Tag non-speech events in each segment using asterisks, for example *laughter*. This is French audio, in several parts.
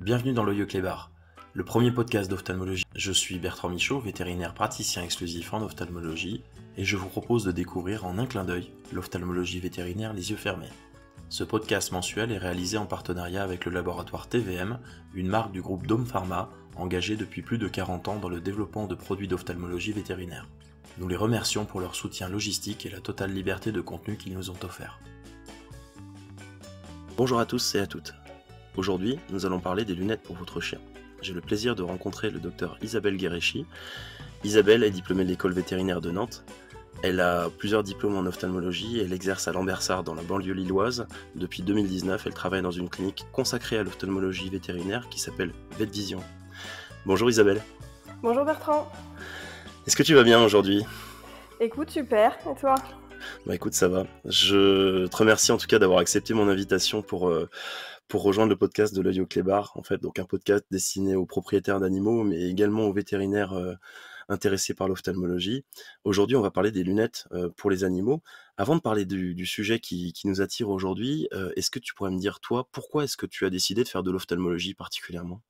Bienvenue dans l'Oyeux Clébar, le premier podcast d'ophtalmologie. Je suis Bertrand Michaud, vétérinaire praticien exclusif en ophtalmologie, et je vous propose de découvrir en un clin d'œil l'ophtalmologie vétérinaire les yeux fermés. Ce podcast mensuel est réalisé en partenariat avec le laboratoire TVM, une marque du groupe Dome Pharma, engagée depuis plus de 40 ans dans le développement de produits d'ophtalmologie vétérinaire. Nous les remercions pour leur soutien logistique et la totale liberté de contenu qu'ils nous ont offert. Bonjour à tous et à toutes. Aujourd'hui, nous allons parler des lunettes pour votre chien. J'ai le plaisir de rencontrer le docteur Isabelle Guéréchi. Isabelle est diplômée de l'école vétérinaire de Nantes. Elle a plusieurs diplômes en ophtalmologie, elle exerce à Lambersart dans la banlieue lilloise. Depuis 2019, elle travaille dans une clinique consacrée à l'ophtalmologie vétérinaire qui s'appelle VetVision. Bonjour Isabelle. Bonjour Bertrand. Est-ce que tu vas bien aujourd'hui Écoute, super. Et toi Bah écoute, ça va. Je te remercie en tout cas d'avoir accepté mon invitation pour, euh, pour rejoindre le podcast de l'œil au en fait, donc un podcast destiné aux propriétaires d'animaux, mais également aux vétérinaires euh, intéressés par l'ophtalmologie. Aujourd'hui, on va parler des lunettes euh, pour les animaux. Avant de parler du, sujet qui, nous attire aujourd'hui, euh, est-ce que tu pourrais me dire, toi, pourquoi est-ce que tu as décidé de faire de l'ophtalmologie particulièrement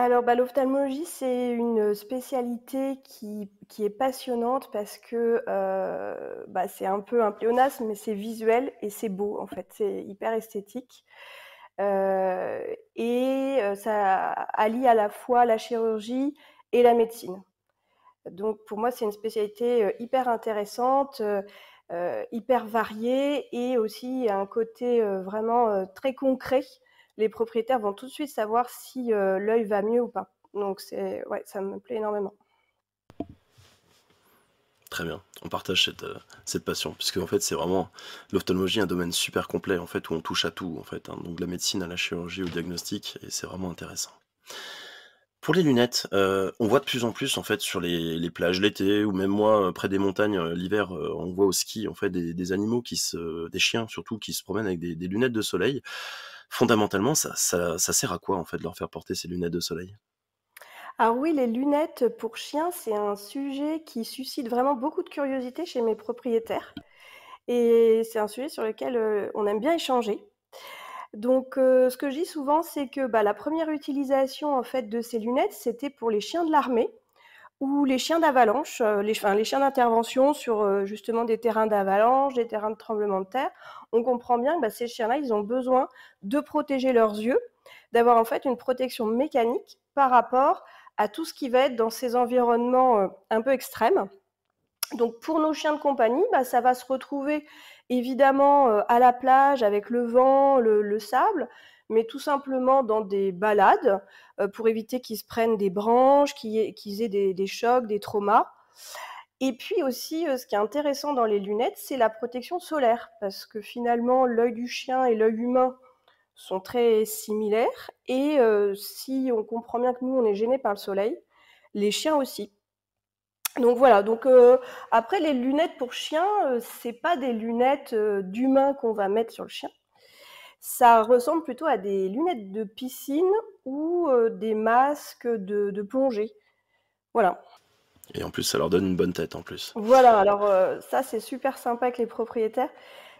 alors, bah, l'ophtalmologie, c'est une spécialité qui, est passionnante parce que euh, bah, c'est un peu un pléonasme, mais c'est visuel et c'est beau, en fait. C'est hyper esthétique. Euh, et euh, ça allie à la fois la chirurgie et la médecine. Donc, pour moi, c'est une spécialité hyper intéressante, hyper variée et aussi un côté vraiment très concret les propriétaires vont tout de suite savoir si euh, l'œil va mieux ou pas. Donc c'est ouais, ça me plaît énormément. Très bien, on partage cette, euh, passion, puisque en fait c'est vraiment l'ophtalmologie un domaine super complet en fait où on touche à tout en fait, hein. donc de la médecine à la chirurgie au diagnostic et c'est vraiment intéressant. Pour les lunettes, euh, on voit de plus en plus, en fait, sur les plages l'été ou même moi, euh, près des montagnes, euh, l'hiver, on voit au ski, en fait, des animaux qui se des chiens surtout, qui se promènent avec des lunettes de soleil. Fondamentalement, ça ça sert à quoi, en fait, de leur faire porter ces lunettes de soleil? Ah oui, les lunettes pour chiens, c'est un sujet qui suscite vraiment beaucoup de curiosité chez mes propriétaires et c'est un sujet sur lequel, on aime bien échanger. Donc, euh, ce que je dis souvent, c'est que bah, la première utilisation en fait de ces lunettes, c'était pour les chiens de l'armée ou les chiens d'avalanche, euh, les, chiens d'intervention sur euh, justement des terrains d'avalanche, des terrains de tremblement de terre. On comprend bien que bah, ces chiens-là, ils ont besoin de protéger leurs yeux, d'avoir en fait une protection mécanique par rapport à tout ce qui va être dans ces environnements un peu extrêmes. Donc pour nos chiens de compagnie, bah, ça va se retrouver évidemment euh, à la plage avec le vent, le, sable, mais tout simplement dans des balades euh, pour éviter qu'ils se prennent des branches, qu'ils aient des, des, chocs, des traumas. Et puis aussi, euh, ce qui est intéressant dans les lunettes, c'est la protection solaire, parce que finalement, l'œil du chien et l'œil humain sont très similaires, et si on comprend bien que nous, on est gêné par le soleil, les chiens aussi donc voilà, donc euh, après les lunettes pour chien, euh, c'est pas des lunettes euh, d'humain qu'on va mettre sur le chien. Ça ressemble plutôt à des lunettes de piscine ou des masques de, plongée. Voilà. Et en plus, ça leur donne une bonne tête en plus. Voilà, alors ça c'est super sympa avec les propriétaires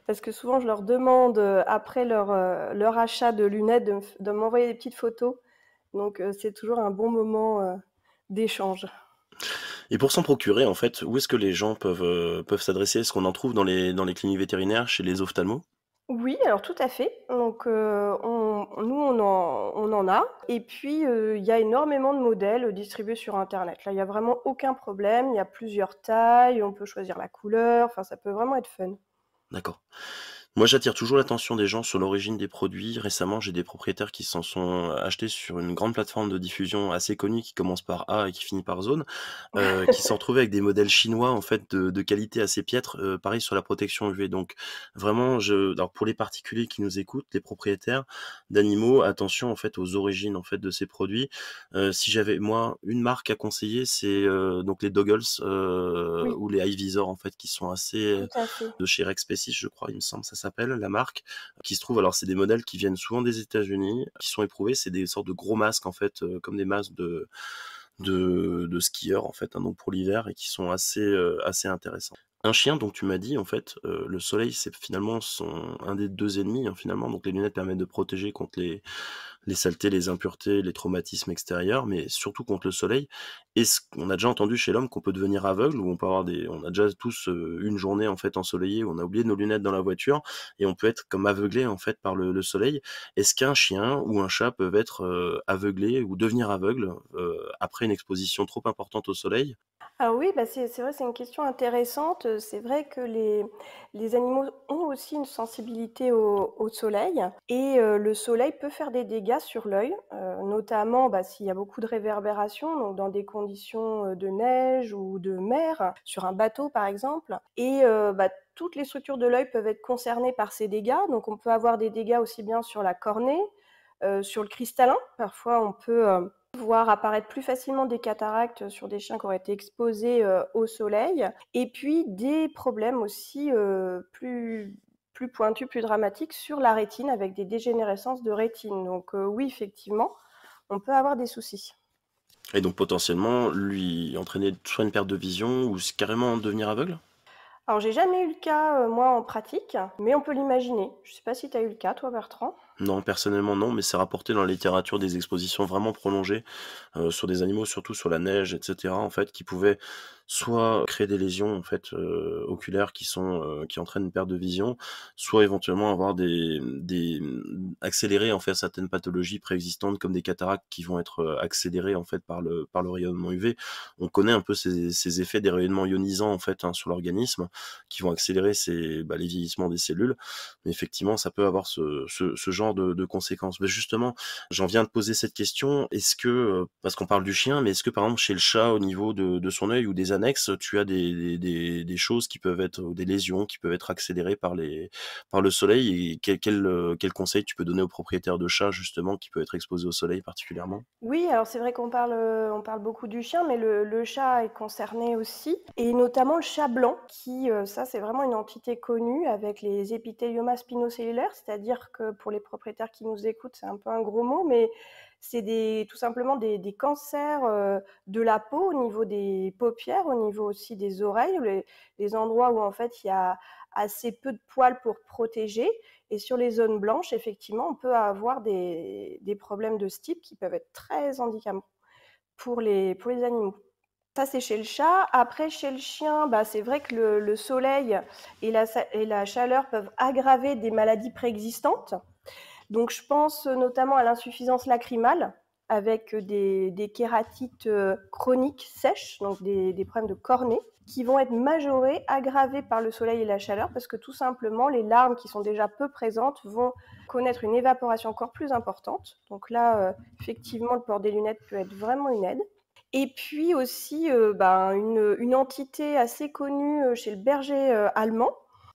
parce que souvent je leur demande après leur, leur achat de lunettes de m'envoyer des petites photos. Donc c'est toujours un bon moment d'échange. Et pour s'en procurer, en fait, où est-ce que les gens peuvent, euh, peuvent s'adresser Est-ce qu'on en trouve dans les, dans les cliniques vétérinaires, chez les ophtalmos oui, alors tout à fait. Donc, euh, nous, on en, on en, a. Et puis, euh, il y a énormément de modèles distribués sur Internet. Là, il n'y a vraiment aucun problème. Il y a plusieurs tailles, on peut choisir la couleur. Enfin, ça peut vraiment être fun. D'accord. Moi, j'attire toujours l'attention des gens sur l'origine des produits. Récemment, j'ai des propriétaires qui s'en sont euh, achetés sur une grande plateforme de diffusion assez connue qui commence par A et qui finit par Zone, euh, *laughs* qui s'en retrouvaient avec des modèles chinois en fait de, qualité assez piètre. Euh, pareil sur la protection UV. Donc vraiment, pour les particuliers qui nous écoutent, les propriétaires d'animaux, attention en fait aux origines en fait de ces produits. si j'avais moi une marque à conseiller, c'est donc les Doggles ou les Ivisor en fait qui sont assez de chez Species, je crois, il me semble, ça la marque, qui se trouve, alors c'est des modèles qui viennent souvent des États-Unis, qui sont éprouvés, c'est des sortes de gros masques en fait, euh, comme des masques de, de, skieurs en fait, hein, donc pour l'hiver, et qui sont assez, euh, assez intéressants. Un chien, donc tu m'as dit, en fait, euh, le soleil, c'est finalement son, un des deux ennemis, hein, finalement. Donc les lunettes permettent de protéger contre les, les saletés, les impuretés, les traumatismes extérieurs, mais surtout contre le soleil. est ce qu'on a déjà entendu chez l'homme qu'on peut devenir aveugle, ou on peut avoir des, on a déjà tous euh, une journée en fait ensoleillée où on a oublié nos lunettes dans la voiture et on peut être comme aveuglé en fait par le, soleil. Est-ce qu'un chien ou un chat peuvent être euh, aveuglé ou devenir aveugle euh, après une exposition trop importante au soleil ah oui, bah, c'est vrai, c'est une question intéressante. C'est vrai que les, les, animaux ont aussi une sensibilité au, soleil et le soleil peut faire des dégâts sur l'œil, euh, notamment bah, s'il y a beaucoup de réverbération, donc dans des conditions euh, de neige ou de mer, sur un bateau par exemple. Et euh, bah, toutes les structures de l'œil peuvent être concernées par ces dégâts, donc on peut avoir des dégâts aussi bien sur la cornée, sur le cristallin, parfois on peut voir apparaître plus facilement des cataractes sur des chiens qui auraient été exposés au soleil, et puis des problèmes aussi plus plus pointu, plus dramatique, sur la rétine avec des dégénérescences de rétine. Donc euh, oui, effectivement, on peut avoir des soucis. Et donc potentiellement lui entraîner soit une perte de vision ou carrément devenir aveugle Alors j'ai jamais eu le cas euh, moi en pratique, mais on peut l'imaginer. Je ne sais pas si tu as eu le cas toi Bertrand. Non, personnellement non, mais c'est rapporté dans la littérature des expositions vraiment prolongées euh, sur des animaux, surtout sur la neige, etc. En fait, qui pouvaient soit créer des lésions en fait euh, oculaires qui sont euh, qui entraînent une perte de vision, soit éventuellement avoir des, des accélérer en fait certaines pathologies préexistantes comme des cataractes qui vont être euh, accélérées en fait par le par le rayonnement UV. On connaît un peu ces, ces effets des rayonnements ionisants en fait hein, sur l'organisme qui vont accélérer ces, bah, les vieillissements des cellules. Mais effectivement, ça peut avoir ce, ce, ce genre de, conséquences. Mais justement, j'en viens de poser cette question. Est-ce que, euh, parce qu'on parle du chien, mais est-ce que par exemple chez le chat, au niveau de, son œil ou des annexes, tu as des, des, choses qui peuvent être, des lésions qui peuvent être accélérées par, les, par le soleil Et quel, quel, euh, quel conseil tu peux donner aux propriétaires de chats, justement, qui peuvent être exposés au soleil particulièrement Oui, alors c'est vrai qu'on parle, euh, on parle beaucoup du chien, mais le, chat est concerné aussi. Et notamment le chat blanc, qui, ça, c'est vraiment une entité connue avec les épithéliomas spinocellulaires, c'est-à-dire que pour les propriétaires, propriétaires qui nous écoutent, c'est un peu un gros mot, mais c'est tout simplement des, cancers euh, de la peau au niveau des paupières, au niveau aussi des oreilles, les, endroits où en fait il y a assez peu de poils pour protéger. Et sur les zones blanches, effectivement, on peut avoir des, problèmes de ce type qui peuvent être très handicapants pour les, pour les animaux. Ça, c'est chez le chat. Après, chez le chien, bah, c'est vrai que le, soleil et et la, chaleur peuvent aggraver des maladies préexistantes. Donc je pense euh, notamment à l'insuffisance lacrymale avec euh, des, kératites euh, chroniques sèches, donc des, problèmes de cornée, qui vont être majorés, aggravés par le soleil et la chaleur, parce que tout simplement, les larmes qui sont déjà peu présentes vont connaître une évaporation encore plus importante. Donc là, effectivement, le port des lunettes peut être vraiment une aide. Et puis aussi, ben, une, entité assez connue chez le berger allemand,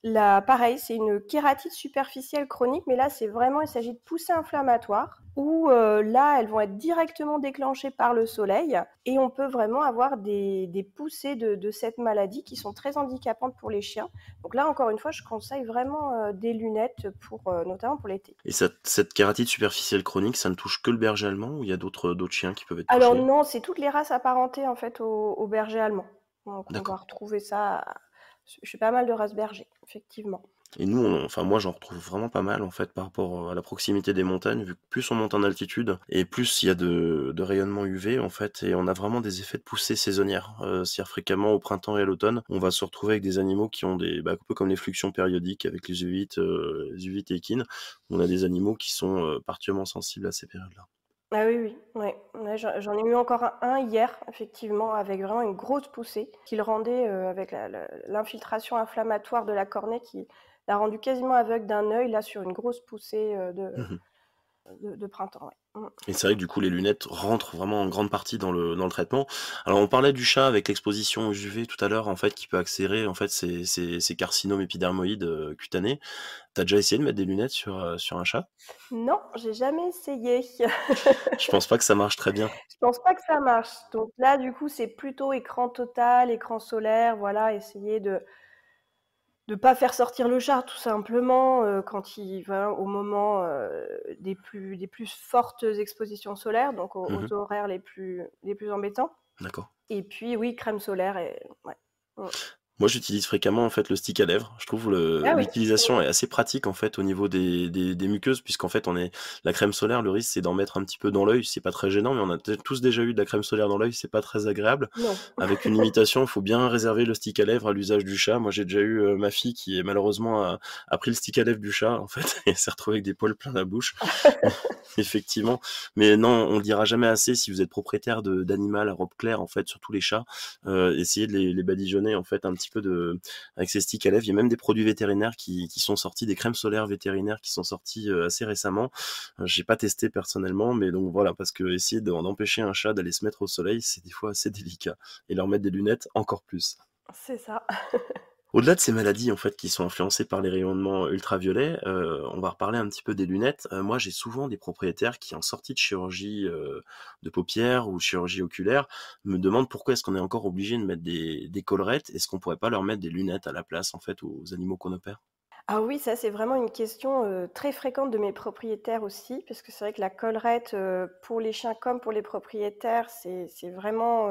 Là, pareil, c'est une kératite superficielle chronique, mais là, c'est vraiment, il s'agit de poussées inflammatoires où euh, là, elles vont être directement déclenchées par le soleil et on peut vraiment avoir des, poussées de, cette maladie qui sont très handicapantes pour les chiens. Donc là, encore une fois, je conseille vraiment euh, des lunettes pour, euh, notamment pour l'été. Et cette, kératite superficielle chronique, ça ne touche que le berger allemand ou il y a d'autres chiens qui peuvent être touchés Alors non, c'est toutes les races apparentées en fait au, berger allemand. Donc on va retrouver ça je suis pas mal de race effectivement. Et nous, enfin moi j'en retrouve vraiment pas mal en fait par rapport euh, à la proximité des montagnes, vu que plus on monte en altitude et plus il y a de, rayonnement UV en fait, et on a vraiment des effets de poussée saisonnière. Euh, c'est-à-dire fréquemment au printemps et à l'automne, on va se retrouver avec des animaux qui ont des, bah, un peu comme les fluxions périodiques avec les uvites, euh, et équines, on a des animaux qui sont partiellement particulièrement sensibles à ces périodes-là. Ah oui, oui, j'en ai eu encore un, hier, effectivement, avec vraiment une grosse poussée qui le rendait, euh, avec l'infiltration inflammatoire de la cornée, qui l'a rendu quasiment aveugle d'un œil, là, sur une grosse poussée euh, mmh de, de, printemps. Et c'est vrai que du coup, les lunettes rentrent vraiment en grande partie dans le, dans le traitement. Alors, on parlait du chat avec l'exposition aux UV tout à l'heure, en fait, qui peut accélérer en fait, ces, ces, carcinomes épidermoïdes euh, cutanés. T'as déjà essayé de mettre des lunettes sur, euh, sur un chat Non, j'ai jamais essayé. *laughs* Je pense pas que ça marche très bien. Je pense pas que ça marche. Donc là, du coup, c'est plutôt écran total, écran solaire, voilà, essayer de, de pas faire sortir le char tout simplement euh, quand il va au moment euh, des plus des plus fortes expositions solaires donc mmh aux, horaires les plus les plus embêtants d'accord et puis oui crème solaire et Ouais. Moi, j'utilise fréquemment en fait le stick à lèvres. Je trouve ah l'utilisation est assez pratique en fait au niveau des, muqueuses, puisqu'en fait on est la crème solaire. Le risque c'est d'en mettre un petit peu dans l'œil. C'est pas très gênant, mais on a tous déjà eu de la crème solaire dans l'œil. C'est pas très agréable. Avec une limitation, il faut bien réserver le stick à lèvres à l'usage du chat. Moi, j'ai déjà eu euh, ma fille qui est malheureusement a, pris le stick à lèvres du chat en fait *laughs* et s'est retrouvée avec des poils plein la bouche. *laughs* Effectivement, mais non, on le dira jamais assez. Si vous êtes propriétaire d'animal à robe claire en fait, surtout les chats, euh, essayez de les, les badigeonner en fait un petit peu de avec ces sticks à lèvres. Il y a même des produits vétérinaires qui, sont sortis, des crèmes solaires vétérinaires qui sont sorties euh, assez récemment. Euh, j'ai pas testé personnellement, mais donc voilà, parce que essayer d'empêcher un chat d'aller se mettre au soleil, c'est des fois assez *laughs* délicat. Et leur mettre des lunettes encore plus. C'est ça. *laughs* Au-delà de ces maladies en fait qui sont influencées par les rayonnements euh, ultraviolets, euh, on va reparler un petit peu des lunettes. Euh, moi, j'ai souvent des propriétaires qui, en sortie de chirurgie de paupières ou chirurgie oculaire, me demandent pourquoi est-ce qu'on est encore obligé de mettre des, des collerettes. Est-ce qu'on pourrait pas leur mettre des lunettes à la place en fait aux animaux qu'on opère ah oui, ça c'est vraiment une question très fréquente de mes propriétaires aussi, parce que c'est vrai que la collerette pour les chiens comme pour les propriétaires, c'est vraiment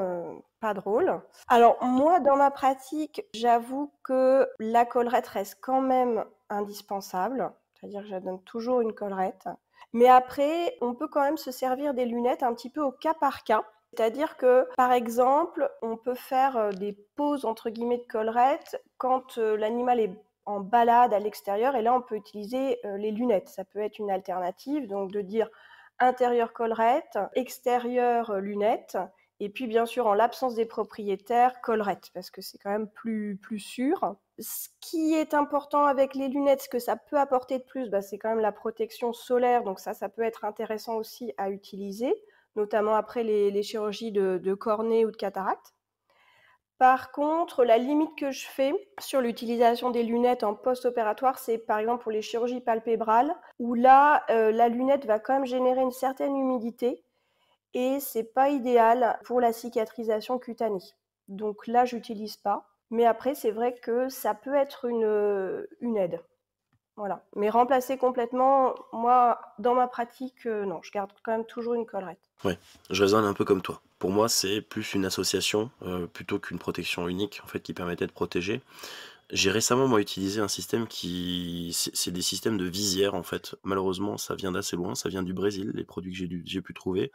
pas drôle. Alors moi, dans ma pratique, j'avoue que la collerette reste quand même indispensable, c'est-à-dire que je toujours une collerette. Mais après, on peut quand même se servir des lunettes un petit peu au cas par cas. C'est-à-dire que, par exemple, on peut faire des pauses entre guillemets de collerette quand l'animal est en balade à l'extérieur. Et là, on peut utiliser euh, les lunettes. Ça peut être une alternative, donc de dire intérieur collerette, extérieur euh, lunette, Et puis, bien sûr, en l'absence des propriétaires, collerette, parce que c'est quand même plus, plus sûr. Ce qui est important avec les lunettes, ce que ça peut apporter de plus, bah, c'est quand même la protection solaire. Donc ça, ça peut être intéressant aussi à utiliser, notamment après les, chirurgies de, de cornée ou de cataracte. Par contre, la limite que je fais sur l'utilisation des lunettes en post-opératoire, c'est par exemple pour les chirurgies palpébrales, où là, euh, la lunette va quand même générer une certaine humidité et c'est pas idéal pour la cicatrisation cutanée. Donc là, j'utilise pas. Mais après, c'est vrai que ça peut être une, euh, une aide. Voilà. Mais remplacer complètement, moi, dans ma pratique, euh, non, je garde quand même toujours une collerette. Oui, je raisonne un peu comme toi pour moi, c'est plus une association euh, plutôt qu'une protection unique en fait qui permettait de protéger. J'ai récemment moi utilisé un système qui c'est des systèmes de visière en fait. Malheureusement, ça vient d'assez loin, ça vient du Brésil, les produits que j'ai pu trouver.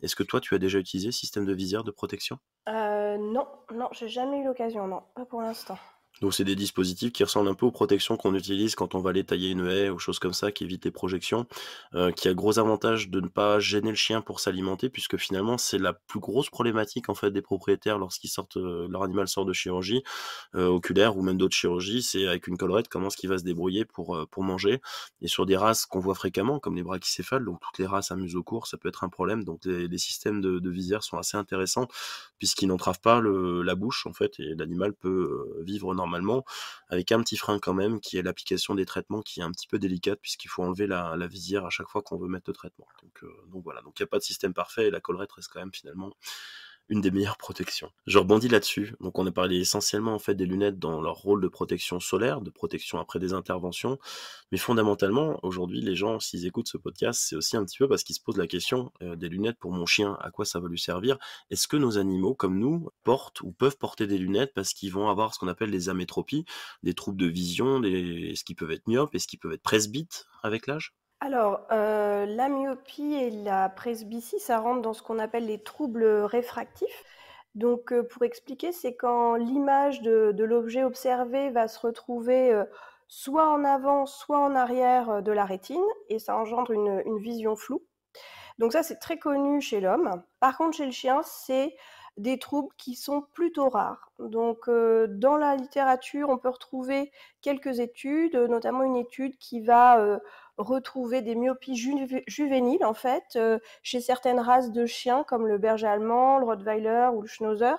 Est-ce que toi tu as déjà utilisé système de visière de protection euh, Non, non, j'ai jamais eu l'occasion, non, pas pour l'instant. Donc c'est des dispositifs qui ressemblent un peu aux protections qu'on utilise quand on va aller tailler une haie ou choses comme ça qui évitent les projections, euh, qui a gros avantage de ne pas gêner le chien pour s'alimenter puisque finalement c'est la plus grosse problématique en fait des propriétaires lorsqu'ils sortent euh, leur animal sort de chirurgie euh, oculaire ou même d'autres chirurgies, c'est avec une collerette comment est-ce qu'il va se débrouiller pour pour manger et sur des races qu'on voit fréquemment comme les brachycéphales donc toutes les races à museau court ça peut être un problème donc les, systèmes de, de, sont assez intéressants puisqu'ils n'entravent pas la bouche en fait et l'animal peut vivre normalement normalement, avec un petit frein quand même, qui est l'application des traitements qui est un petit peu délicate, puisqu'il faut enlever la, visière à chaque fois qu'on veut mettre le traitement. Donc, euh, donc voilà, donc il n'y a pas de système parfait, et la collerette reste quand même finalement une des meilleures protections. Je rebondis là-dessus. Donc on a parlé essentiellement en fait des lunettes dans leur rôle de protection solaire, de protection après des interventions, mais fondamentalement aujourd'hui les gens s'ils écoutent ce podcast, c'est aussi un petit peu parce qu'ils se posent la question euh, des lunettes pour mon chien, à quoi ça va lui servir Est-ce que nos animaux comme nous portent ou peuvent porter des lunettes parce qu'ils vont avoir ce qu'on appelle des amétropies, des troubles de vision, est-ce qu'ils peuvent être myopes, est-ce qu'ils peuvent être presbytes avec l'âge alors, euh, la myopie et la presbytie, ça rentre dans ce qu'on appelle les troubles réfractifs. Donc, euh, pour expliquer, c'est quand l'image de, l'objet observé va se retrouver euh, soit en avant, soit en arrière de la rétine, et ça engendre une vision floue. Donc ça, c'est très connu chez l'homme. Par contre, chez le chien, c'est des troubles qui sont plutôt rares. Donc, euh, dans la littérature, on peut retrouver quelques études, euh, notamment une étude qui va euh, retrouver des myopies juvéniles, en fait, chez certaines races de chiens, comme le berger allemand, le rottweiler ou le schnauzer,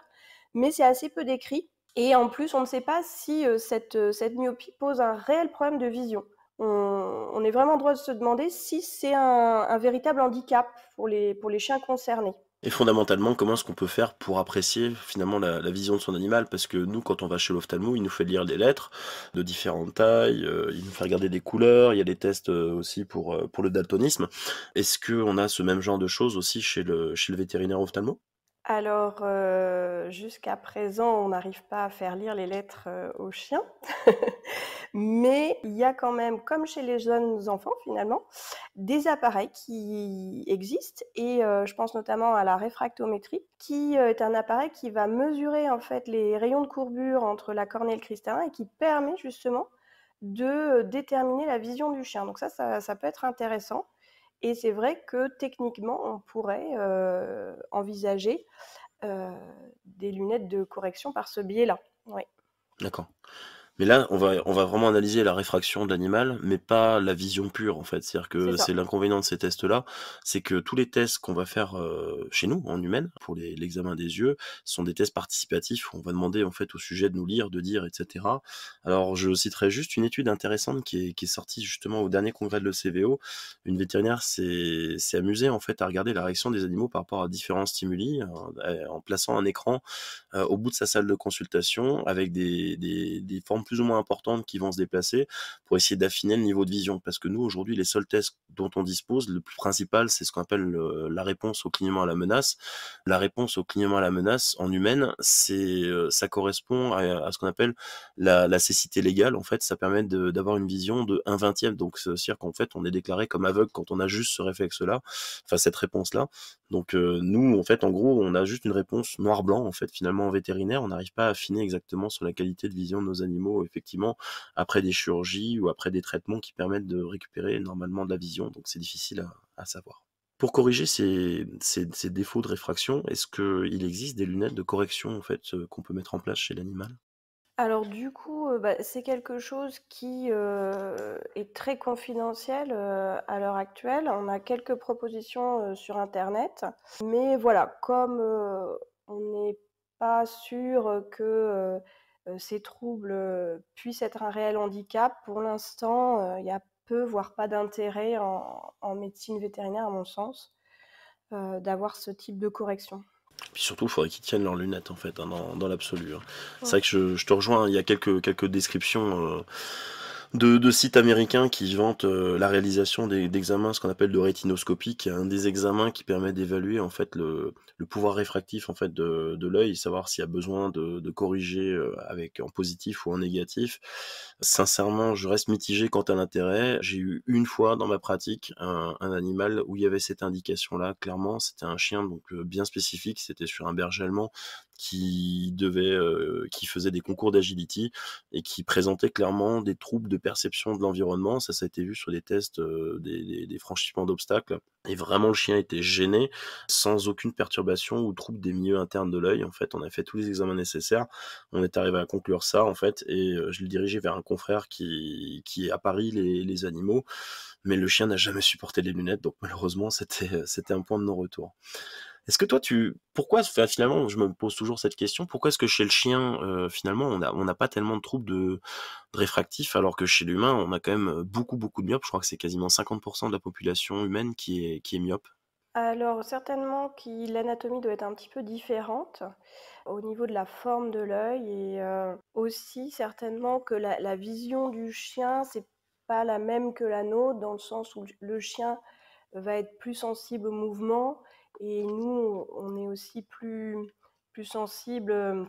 mais c'est assez peu décrit. Et en plus, on ne sait pas si cette, cette myopie pose un réel problème de vision. On, est vraiment droit de se demander si c'est un, un, véritable handicap pour les, pour les chiens concernés. Et fondamentalement, comment est-ce qu'on peut faire pour apprécier finalement la, vision de son animal Parce que nous, quand on va chez l'ophtalmo, il nous fait lire des lettres de différentes tailles, euh, il nous fait regarder des couleurs, il y a des tests euh, aussi pour, euh, pour le daltonisme. Est-ce qu'on a ce même genre de choses aussi chez le, chez le vétérinaire ophtalmo alors, euh, jusqu'à présent, on n'arrive pas à faire lire les lettres euh, aux chiens, *laughs* mais il y a quand même, comme chez les jeunes enfants finalement, des appareils qui existent, et euh, je pense notamment à la réfractométrie, qui est un appareil qui va mesurer en fait les rayons de courbure entre la cornée et le cristallin et qui permet justement de déterminer la vision du chien. Donc ça, ça peut être intéressant. Et c'est vrai que techniquement, on pourrait euh, envisager euh, des lunettes de correction par ce biais-là. D'accord. Mais là, on va, on va vraiment analyser la réfraction de l'animal, mais pas la vision pure, en fait. C'est-à-dire que c'est l'inconvénient de ces tests-là, c'est que tous les tests qu'on va faire euh, chez nous, en humaine, pour l'examen des yeux, sont des tests participatifs. On va demander, en fait, au sujet de nous lire, de dire, etc. Alors, je citerai juste une étude intéressante qui est, sortie justement au dernier congrès de l'ECVO. Une vétérinaire s'est amusée, en fait, à regarder la réaction des animaux par rapport à différents stimuli, en, plaçant un écran euh, au bout de sa salle de consultation avec des, des, des formes plus ou moins importantes qui vont se déplacer pour essayer d'affiner le niveau de vision. Parce que nous, aujourd'hui, les seuls tests dont on dispose, le plus principal, c'est ce qu'on appelle la réponse au clignement à la menace. La réponse au clignement à la menace en humaine, c'est, euh, ça correspond à, ce qu'on appelle la, cécité légale. En fait, ça permet d'avoir une vision de 1 vingtième. Donc, c'est-à-dire qu'en fait, on est déclaré comme aveugle quand on a juste ce réflexe-là, enfin, cette réponse-là. Donc, euh, nous, en fait, en gros, on a juste une réponse noir-blanc, en fait, finalement, en vétérinaire. On n'arrive pas à affiner exactement sur la qualité de vision de nos animaux effectivement après des chirurgies ou après des traitements qui permettent de récupérer normalement de la vision. Donc c'est difficile à, savoir. Pour corriger ces, défauts de réfraction, est-ce qu'il existe des lunettes de correction en fait, euh, qu'on peut mettre en place chez l'animal alors du coup, euh, bah, c'est quelque chose qui euh, est très confidentiel à l'heure actuelle. On a quelques propositions sur Internet, mais voilà, comme on n'est pas sûr que euh, ces troubles euh, puissent être un réel handicap. Pour l'instant, euh, il y a peu, voire pas d'intérêt en, médecine vétérinaire, à mon sens, d'avoir ce type de correction. Puis surtout, il faudrait qu'ils tiennent leurs lunettes, en fait, hein, dans, l'absolu. Hein. C'est vrai que je, te rejoins, hein, il y a quelques, quelques descriptions de, sites américains qui vantent euh, la réalisation d'examens, ce qu'on appelle de rétinoscopie, qui est un des examens qui permet d'évaluer en fait le, pouvoir réfractif en fait de, l'œil, savoir s'il y a besoin de, corriger euh, avec en positif ou en négatif. Sincèrement, je reste mitigé quant à l'intérêt. J'ai eu une fois dans ma pratique un, animal où il y avait cette indication-là. Clairement, c'était un chien donc euh, bien spécifique, c'était sur un berger allemand, qui devait, euh, qui faisait des concours d'agility et qui présentait clairement des troubles de perception de l'environnement. Ça, ça a été vu sur des tests, euh, des, franchissements d'obstacles. Et vraiment, le chien était gêné, sans aucune perturbation ou trouble des milieux internes de l'œil. En fait, on a fait tous les examens nécessaires. On est arrivé à conclure ça, en fait, et euh, je le dirigeais vers un confrère qui, qui est à Paris les, les animaux mais le chien n'a jamais supporté les lunettes, donc malheureusement c'était un point de non-retour. Est-ce que toi, tu pourquoi finalement, je me pose toujours cette question, pourquoi est-ce que chez le chien, euh, finalement, on n'a on pas tellement de troubles de, réfractifs, alors que chez l'humain, on a quand même euh, beaucoup, beaucoup de myopes. Je crois que c'est quasiment 50% de la population humaine qui est, qui est myope. Alors certainement que l'anatomie doit être un petit peu différente au niveau de la forme de l'œil et euh, aussi certainement que la, vision du chien c'est pas la même que la nôtre dans le sens où le chien va être plus sensible au mouvement, et nous, on est aussi plus, plus sensible. Euh,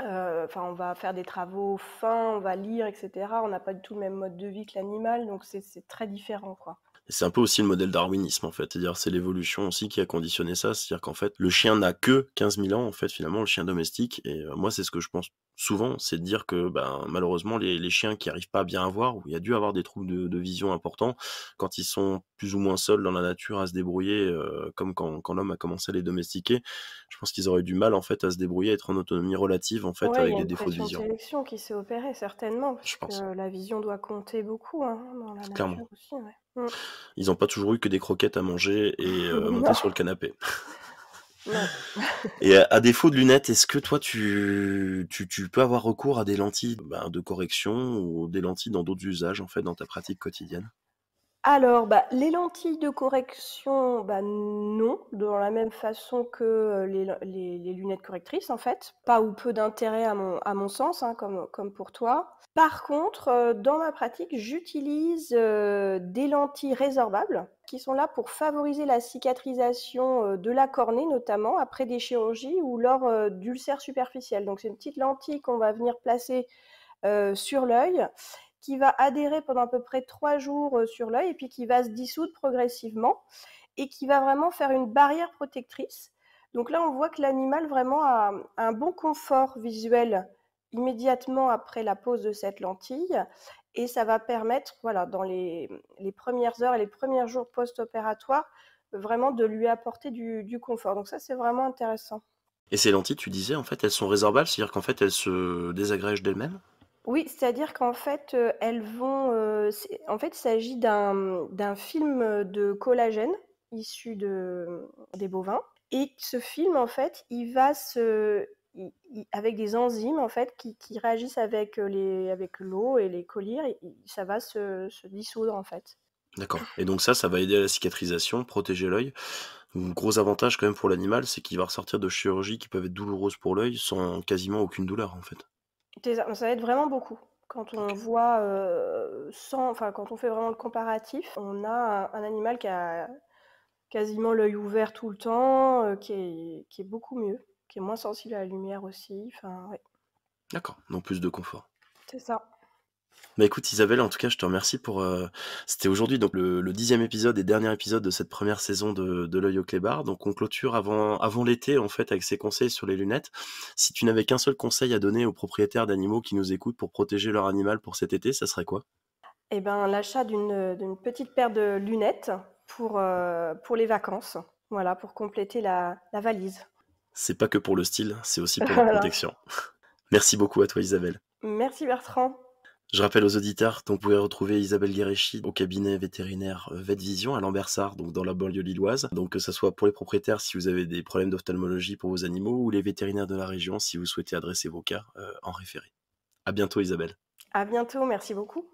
euh, enfin, on va faire des travaux fins, on va lire, etc. On n'a pas du tout le même mode de vie que l'animal, donc c'est très différent, quoi. C'est un peu aussi le modèle darwinisme, en fait. C'est-à-dire, c'est l'évolution aussi qui a conditionné ça. C'est-à-dire qu'en fait, le chien n'a que 15 000 ans, en fait, finalement, le chien domestique. Et euh, moi, c'est ce que je pense souvent, c'est de dire que ben, malheureusement, les, chiens qui n'arrivent pas à bien avoir, ou il y a dû avoir des troubles de, vision importants, quand ils sont plus ou moins seuls dans la nature à se débrouiller, euh, comme quand, l'homme a commencé à les domestiquer, je pense qu'ils auraient du mal, en fait, à se débrouiller, à être en autonomie relative, en fait, avec des défauts de vision. C'est une sélection qui s'est opérée, certainement, je pense. que la vision doit compter beaucoup hein, dans la nature aussi, Mmh. Ils n'ont pas toujours eu que des croquettes à manger et euh, *laughs* monter sur le canapé. *laughs* *laughs* et à, défaut de lunettes, est-ce que toi tu, tu, peux avoir recours à des lentilles bah, de correction ou des lentilles dans d'autres usages en fait dans ta pratique quotidienne alors, bah, les lentilles de correction, bah, non, dans la même façon que euh, les, lunettes correctrices, en fait. Pas ou peu d'intérêt à mon, sens, hein, comme, comme pour toi. Par contre, euh, dans ma pratique, j'utilise euh, des lentilles résorbables qui sont là pour favoriser la cicatrisation de la cornée, notamment après des chirurgies ou lors d'ulcères superficiels. Donc, c'est une petite lentille qu'on va venir placer sur l'œil qui va adhérer pendant à peu près trois jours euh, sur l'œil et puis qui va se dissoudre progressivement et qui va vraiment faire une barrière protectrice. Donc là, on voit que l'animal vraiment a un bon confort visuel immédiatement après la pose de cette lentille et ça va permettre, voilà, dans les, premières heures et les premiers jours post-opératoires, vraiment de lui apporter du, du confort. Donc ça, c'est vraiment intéressant. Et ces lentilles, tu disais, en fait, elles sont résorbables, c'est-à-dire qu'en fait, elles se désagrègent d'elles-mêmes oui, c'est-à-dire qu'en fait, euh, elles vont, euh, en fait, il s'agit d'un film, euh, de collagène issu de, des bovins et ce film, en fait, il va se avec des enzymes, en fait, qui réagissent avec, avec l'eau et les collyres, ça va se dissoudre, en fait. D'accord et donc ça, ça va aider à la cicatrisation, protéger l'œil. gros avantage quand même pour l'animal, c'est qu'il va ressortir de chirurgies qui peuvent être douloureuses pour l'œil sans quasiment aucune douleur, en fait ça aide vraiment beaucoup. Quand on voit euh, sans, enfin quand on fait vraiment le comparatif, on a un animal qui a quasiment l'œil ouvert tout le temps, euh, qui, est, beaucoup mieux, qui est moins sensible à la lumière aussi. Enfin, ouais. D'accord, non plus de confort. C'est ça. Bah écoute Isabelle, en tout cas, je te remercie pour. Euh, c'était aujourd'hui donc le, dixième épisode et dernier épisode de cette première saison de, de l'œil au clébar. Donc on clôture avant avant l'été en fait avec ces conseils sur les lunettes. Si tu n'avais qu'un seul conseil à donner aux propriétaires d'animaux qui nous écoutent pour protéger leur animal pour cet été, ça serait quoi Eh ben, l'achat d'une petite paire de lunettes pour, euh, pour les vacances. Voilà, pour compléter la, valise. C'est pas que pour le style, c'est aussi pour *laughs* la protection. Merci beaucoup à toi Isabelle. Merci Bertrand. Je rappelle aux auditeurs qu'on pouvait retrouver Isabelle Guéréchi au cabinet vétérinaire VetVision à Lambersart, donc dans la banlieue lilloise. Donc que ce soit pour les propriétaires si vous avez des problèmes d'ophtalmologie pour vos animaux ou les vétérinaires de la région si vous souhaitez adresser vos cas euh, en référé. À bientôt Isabelle. À bientôt, merci beaucoup.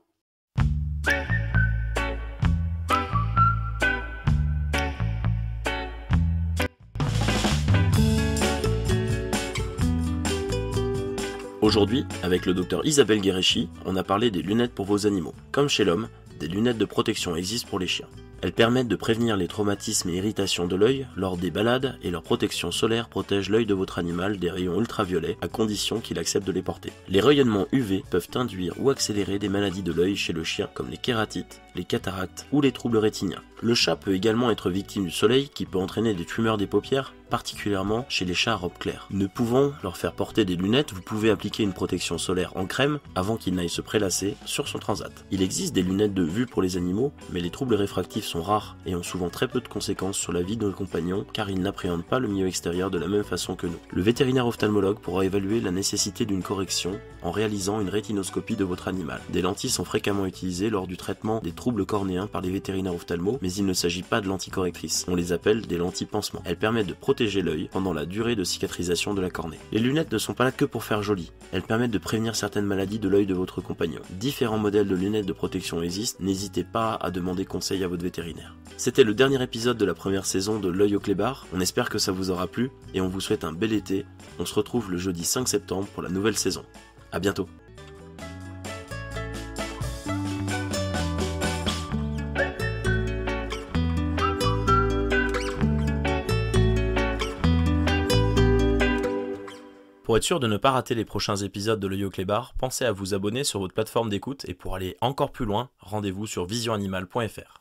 Aujourd'hui, avec le docteur Isabelle Guéréchi, on a parlé des lunettes pour vos animaux. Comme chez l'homme, des lunettes de protection existent pour les chiens. Elles permettent de prévenir les traumatismes et irritations de l'œil lors des balades et leur protection solaire protège l'œil de votre animal des rayons ultraviolets à condition qu'il accepte de les porter. Les rayonnements UV peuvent induire ou accélérer des maladies de l'œil chez le chien comme les kératites, les cataractes ou les troubles rétiniens. Le chat peut également être victime du soleil qui peut entraîner des tumeurs des paupières, particulièrement chez les chats à robe claire. Ne pouvant leur faire porter des lunettes, vous pouvez appliquer une protection solaire en crème avant qu'il n'aille se prélasser sur son transat. Il existe des lunettes de vue pour les animaux, mais les troubles réfractifs sont rares et ont souvent très peu de conséquences sur la vie de nos compagnons car ils n'appréhendent pas le milieu extérieur de la même façon que nous. Le vétérinaire ophtalmologue pourra évaluer la nécessité d'une correction en réalisant une rétinoscopie de votre animal. Des lentilles sont fréquemment utilisées lors du traitement des troubles cornéens par les vétérinaires ophtalmo, mais il ne s'agit pas de lentilles correctrices. On les appelle des lentilles pansement. Elles permettent de protéger protéger l'œil pendant la durée de cicatrisation de la cornée. Les lunettes ne sont pas là que pour faire joli, elles permettent de prévenir certaines maladies de l'œil de votre compagnon. Différents modèles de lunettes de protection existent, n'hésitez pas à demander conseil à votre vétérinaire. C'était le dernier épisode de la première saison de L'œil au clébar. on espère que ça vous aura plu et on vous souhaite un bel été, on se retrouve le jeudi 5 septembre pour la nouvelle saison. A bientôt être sûr de ne pas rater les prochains épisodes de l'œil au bar, pensez à vous abonner sur votre plateforme d'écoute et pour aller encore plus loin, rendez-vous sur visionanimal.fr.